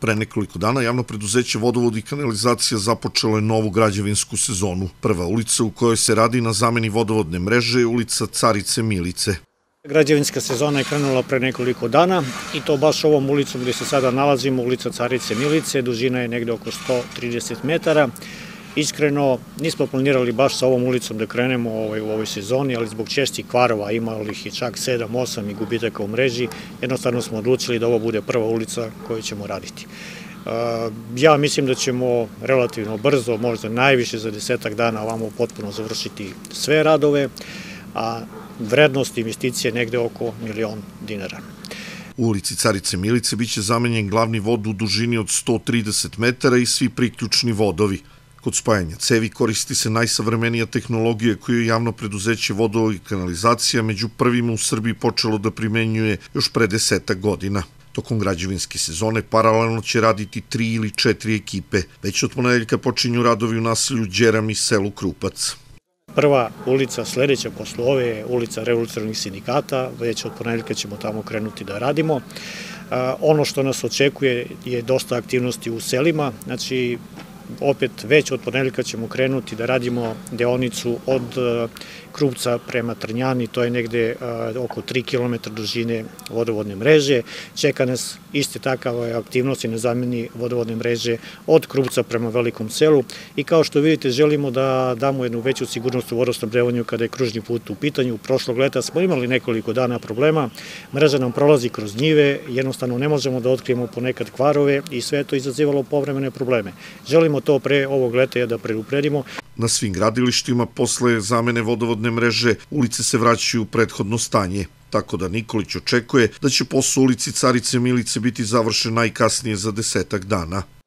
Pre nekoliko dana javno preduzeće Vodovod i kanalizacija započelo je novu građevinsku sezonu. Prva ulica u kojoj se radi na zameni vodovodne mreže je ulica Carice Milice. Građevinska sezona je krenula pre nekoliko dana i to baš ovom ulicom gde se sada nalazimo, ulica Carice Milice, dužina je negde oko 130 metara. Iskreno, nismo planirali baš sa ovom ulicom da krenemo ovaj, u ovoj sezoni, ali zbog česti kvarova, imali ih i čak 7, 8 i gubitaka u mreži, jednostavno smo odlučili da ovo bude prva ulica koju ćemo raditi. E, ja mislim da ćemo relativno brzo, možda najviše za desetak dana ovamo potpuno završiti sve radove, a vrednost investicije negde oko milion dinara. U ulici Carice Milice biće zamenjen glavni vod u dužini od 130 metara i svi priključni vodovi. Kod spajanja cevi koristi se najsavremenija tehnologija koju je javno preduzeće vodo i kanalizacija među prvima u Srbiji počelo da primenjuje još pre deseta godina. Tokom građevinske sezone paralelno će raditi tri ili četiri ekipe. Već od ponedeljka počinju radovi u naselju Đeram i selu Krupac. Prva ulica sledeća posle ove je ulica revolucionarnih sindikata, već od ponedeljka ćemo tamo krenuti da radimo. Ono što nas očekuje je dosta aktivnosti u selima, znači opet već od ponedeljka ćemo krenuti da radimo deonicu od e, Krupca prema Trnjani, to je negde e, oko 3 km dužine vodovodne mreže. Čeka nas iste takava aktivnost i na zameni vodovodne mreže od Krupca prema Velikom selu i kao što vidite želimo da damo jednu veću sigurnost u vodosnabrevanju kada je kružni put u pitanju. Prošlog leta smo imali nekoliko dana problema, mreža nam prolazi kroz njive, jednostavno ne možemo da otkrijemo ponekad kvarove i sve to izazivalo povremene probleme. Želimo to pre ovog leta da preupredimo. Na svim gradilištima posle zamene vodovodne mreže ulice se vraćaju u prethodno stanje tako da Nikolić očekuje da će posao ulici Carice Milice biti završen najkasnije za desetak dana.